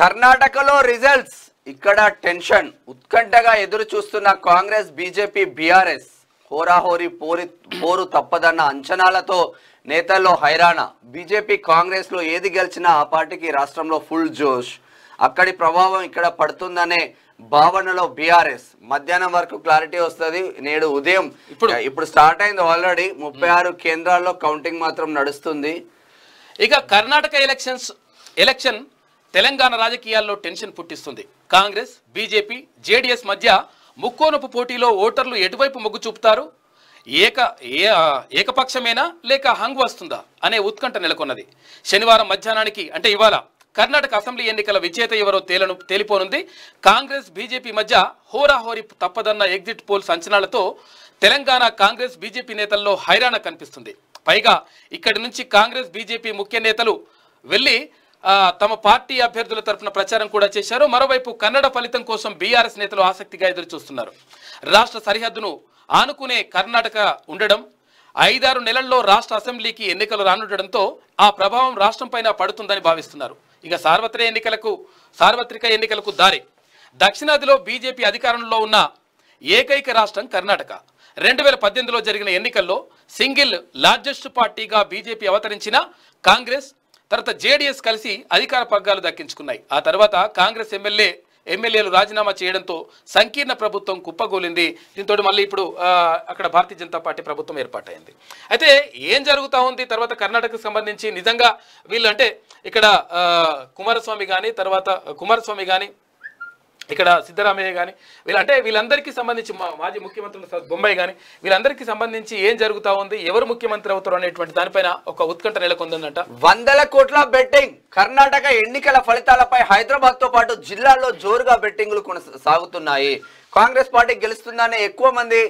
కర్ణాటకలో రిజల్ట్స్ ఇక్కడ టెన్షన్ ఉత్కంఠగా ఎదురు చూస్తున్న కాంగ్రెస్ బీజేపీ బీఆర్ఎస్ హోరాహోరీ పోరి పోరు తప్పదన్న అంచనాలతో నేతల్లో హైరాణ బీజేపీ కాంగ్రెస్లో ఏది గెలిచినా ఆ పార్టీకి రాష్ట్రంలో ఫుల్ జోష్ అక్కడి ప్రభావం ఇక్కడ పడుతుందనే భావనలో బీఆర్ఎస్ మధ్యాహ్నం వరకు క్లారిటీ వస్తుంది నేడు ఉదయం ఇప్పుడు ఇప్పుడు స్టార్ట్ అయింది ఆల్రెడీ ముప్పై ఆరు కేంద్రాల్లో కౌంటింగ్ మాత్రం నడుస్తుంది ఇక కర్ణాటక ఎలక్షన్స్ ఎలక్షన్ తెలంగాణ రాజకీయాల్లో టెన్షన్ పుట్టిస్తుంది కాంగ్రెస్ బీజేపీ జేడీఎస్ మధ్య ముక్కోనొప్పు పోటీలో ఓటర్లు ఎటువైపు మొగ్గు చూపుతారు ఏక ఏకపక్షమేనా లేక హంగ్ వస్తుందా అనే ఉత్కంఠ నెలకొన్నది శనివారం మధ్యాహ్నానికి అంటే ఇవాళ కర్ణాటక అసెంబ్లీ ఎన్నికల విజేత ఎవరో తేలను తేలిపోనుంది కాంగ్రెస్ బీజేపీ మధ్య హోరాహోరి తప్పదన్న ఎగ్జిట్ పోల్ అంచనాలతో తెలంగాణ కాంగ్రెస్ బీజేపీ నేతల్లో హైరాణ కనిపిస్తుంది పైగా ఇక్కడి నుంచి కాంగ్రెస్ బీజేపీ ముఖ్య నేతలు వెళ్ళి తమ పార్టీ అభ్యర్థుల తరఫున ప్రచారం కూడా చేశారు మరోవైపు కన్నడ ఫలితం కోసం బీఆర్ఎస్ నేతలు ఆసక్తిగా ఎదురు చూస్తున్నారు రాష్ట్ర సరిహద్దును ఆనుకునే కర్ణాటక ఉండడం ఐదారు నెలల్లో రాష్ట్ర అసెంబ్లీకి ఎన్నికలు రానుండడంతో ఆ ప్రభావం రాష్ట్రంపైన పడుతుందని భావిస్తున్నారు ఇక సార్వత్రిక ఎన్నికలకు సార్వత్రిక ఎన్నికలకు దారి దక్షిణాదిలో బీజేపీ అధికారంలో ఉన్న ఏకైక రాష్ట్రం కర్ణాటక రెండు వేల పద్దెనిమిదిలో జరిగిన ఎన్నికల్లో సింగిల్ లార్జెస్ట్ పార్టీగా బీజేపీ అవతరించిన కాంగ్రెస్ తర్వాత జేడీఎస్ కలిసి అధికార పగ్గాలు దక్కించుకున్నాయి ఆ తర్వాత కాంగ్రెస్ ఎమ్మెల్యే ఎమ్మెల్యేలు రాజీనామా చేయడంతో సంకీర్ణ ప్రభుత్వం కుప్పగోలింది దీంతో మళ్ళీ ఇప్పుడు అక్కడ భారతీయ జనతా పార్టీ ప్రభుత్వం ఏర్పాటైంది అయితే ఏం జరుగుతూ ఉంది తర్వాత కర్ణాటకకు సంబంధించి నిజంగా వీళ్ళు అంటే ఇక్కడ కుమారస్వామి కానీ తర్వాత కుమారస్వామి కానీ ఇక్కడ సిద్ధరామయ్య కానీ వీళ్ళంటే వీళ్ళందరికీ సంబంధించి మా మాజీ ముఖ్యమంత్రులు బొంబాయి కానీ వీళ్ళందరికీ సంబంధించి ఏం జరుగుతా ఉంది ఎవరు ముఖ్యమంత్రి అవుతారు అనేటువంటి దానిపైన ఒక ఉత్కంఠ నెలకొందంట వందల కోట్ల బెట్టింగ్ కర్ణాటక ఎన్నికల ఫలితాలపై హైదరాబాద్ తో పాటు జిల్లాల్లో జోరుగా బెట్టింగ్లు సాగుతున్నాయి కాంగ్రెస్ పార్టీ గెలుస్తుందనే ఎక్కువ మంది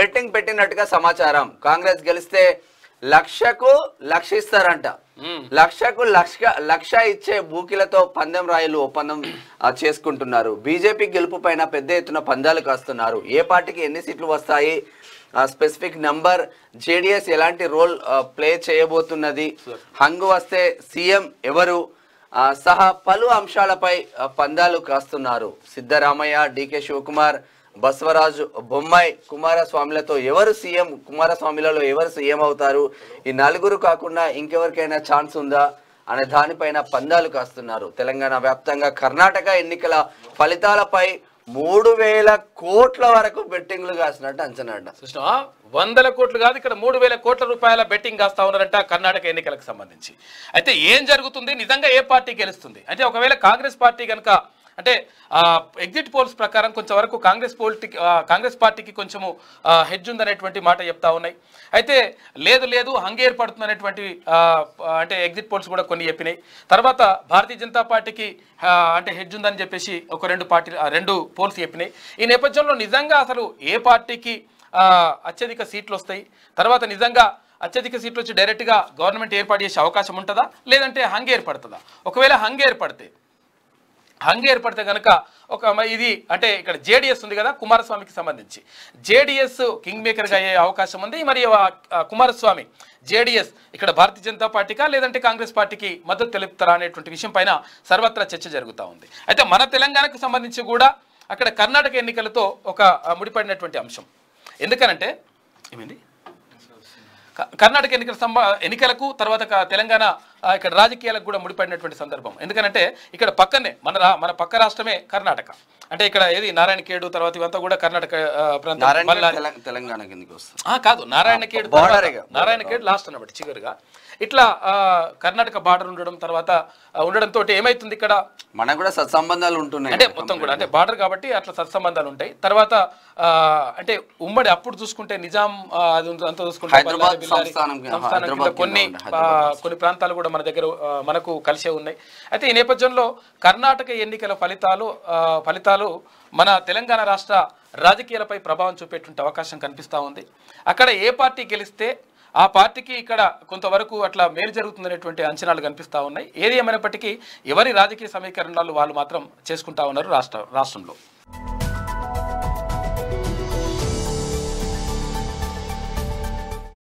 బెట్టింగ్ పెట్టినట్టుగా సమాచారం కాంగ్రెస్ గెలిస్తే లక్షకు ఇస్తారంట లక్షకు లక్ష లక్ష ఇచ్చే బూకిలతో పందెం రాయలు ఒప్పందం చేసుకుంటున్నారు బీజేపీ గెలుపు పైన పెద్ద ఎత్తున పందాలు కాస్తున్నారు ఏ పార్టీకి ఎన్ని సీట్లు వస్తాయి స్పెసిఫిక్ నంబర్ జేడిఎస్ ఎలాంటి రోల్ ప్లే చేయబోతున్నది హంగు వస్తే సీఎం ఎవరు సహా పలు అంశాలపై పందాలు కాస్తున్నారు సిద్ధరామయ్య డికే శివకుమార్ బసవరాజు బొమ్మాయి కుమారస్వామిలతో ఎవరు సీఎం కుమారస్వామిలలో ఎవరు సీఎం అవుతారు ఈ నలుగురు కాకుండా ఇంకెవరికైనా ఛాన్స్ ఉందా అనే దానిపైన పందాలు కాస్తున్నారు తెలంగాణ వ్యాప్తంగా కర్ణాటక ఎన్నికల ఫలితాలపై మూడు వేల కోట్ల వరకు బెట్టింగ్లు కాస్తున్నట్టు అంచనా కృష్ణ వందల కోట్లు కాదు ఇక్కడ మూడు వేల కోట్ల రూపాయల బెట్టింగ్ కాస్తా ఉన్నారంట కర్ణాటక ఎన్నికలకు సంబంధించి అయితే ఏం జరుగుతుంది నిజంగా ఏ పార్టీ గెలుస్తుంది అయితే ఒకవేళ కాంగ్రెస్ పార్టీ కనుక అంటే ఎగ్జిట్ పోల్స్ ప్రకారం కొంచెంవరకు కాంగ్రెస్ పోలిటిక్ కాంగ్రెస్ పార్టీకి కొంచెము హెడ్జ్ ఉందనేటువంటి మాట చెప్తా ఉన్నాయి అయితే లేదు లేదు హంగేర్ పడుతుందనేటువంటి అంటే ఎగ్జిట్ పోల్స్ కూడా కొన్ని చెప్పినాయి తర్వాత భారతీయ జనతా పార్టీకి అంటే హెడ్జ్ ఉందని చెప్పేసి ఒక రెండు పార్టీ రెండు పోల్స్ చెప్పినాయి ఈ నేపథ్యంలో నిజంగా అసలు ఏ పార్టీకి అత్యధిక సీట్లు వస్తాయి తర్వాత నిజంగా అత్యధిక సీట్లు వచ్చి డైరెక్ట్గా గవర్నమెంట్ ఏర్పాటు చేసే అవకాశం ఉంటుందా లేదంటే హంగ్ ఏర్పడుతుందా ఒకవేళ హంగ్ ఏర్పడితే హంగ్ ఏర్పడితే కనుక ఒక ఇది అంటే ఇక్కడ జేడిఎస్ ఉంది కదా కుమారస్వామికి సంబంధించి జేడిఎస్ కింగ్ మేకర్గా అయ్యే అవకాశం ఉంది మరి కుమారస్వామి జేడిఎస్ ఇక్కడ భారతీయ జనతా పార్టీకా లేదంటే కాంగ్రెస్ పార్టీకి మద్దతు తెలుపుతారా అనేటువంటి విషయం పైన సర్వత్రా చర్చ జరుగుతూ ఉంది అయితే మన తెలంగాణకు సంబంధించి కూడా అక్కడ కర్ణాటక ఎన్నికలతో ఒక ముడిపడినటువంటి అంశం ఎందుకనంటే ఏమైంది కర్ణాటక ఎన్నికల సంబ ఎన్నికలకు తర్వాత తెలంగాణ ఇక్కడ రాజకీయాలకు కూడా ముడిపడినటువంటి సందర్భం ఎందుకంటే ఇక్కడ పక్కనే మన మన పక్క రాష్ట్రమే కర్ణాటక అంటే ఇక్కడ ఏది నారాయణ కేడు తర్వాత ఇవంతా కూడా కర్ణాటక ప్రాంతం తెలంగాణ కాదు Narayankhed Narayankhed last అన్నమాట చివరిగా ఇట్లా కర్ణాటక బార్డర్ ఉండడం తర్వాత ఉండడంతో ఏమైతుంది ఇక్కడ మనకు కూడా సత్సంబంధాలు ఉంటున్నాయి అంటే మొత్తం కూడా అంటే బార్డర్ కాబట్టి అట్లా సత్సంబంధాలు ఉంటాయి తర్వాత అంటే ఉమ్మడి అప్పుడు చూసుకుంటే నిజాం అది అంతా చూసుకుంటే కొన్ని కొన్ని ప్రాంతాలు కూడా కూడా మన దగ్గర మనకు కలిసే ఉన్నాయి అయితే ఈ నేపథ్యంలో కర్ణాటక ఎన్నికల ఫలితాలు ఫలితాలు మన తెలంగాణ రాష్ట్ర రాజకీయాలపై ప్రభావం చూపేటువంటి అవకాశం కనిపిస్తూ ఉంది అక్కడ ఏ పార్టీ గెలిస్తే ఆ పార్టీకి ఇక్కడ కొంతవరకు అట్లా మేలు జరుగుతుందనేటువంటి అంచనాలు కనిపిస్తూ ఉన్నాయి ఏది ఏమైనప్పటికీ ఎవరి రాజకీయ సమీకరణాలు వాళ్ళు మాత్రం చేసుకుంటా ఉన్నారు రాష్ట్ర రాష్ట్రంలో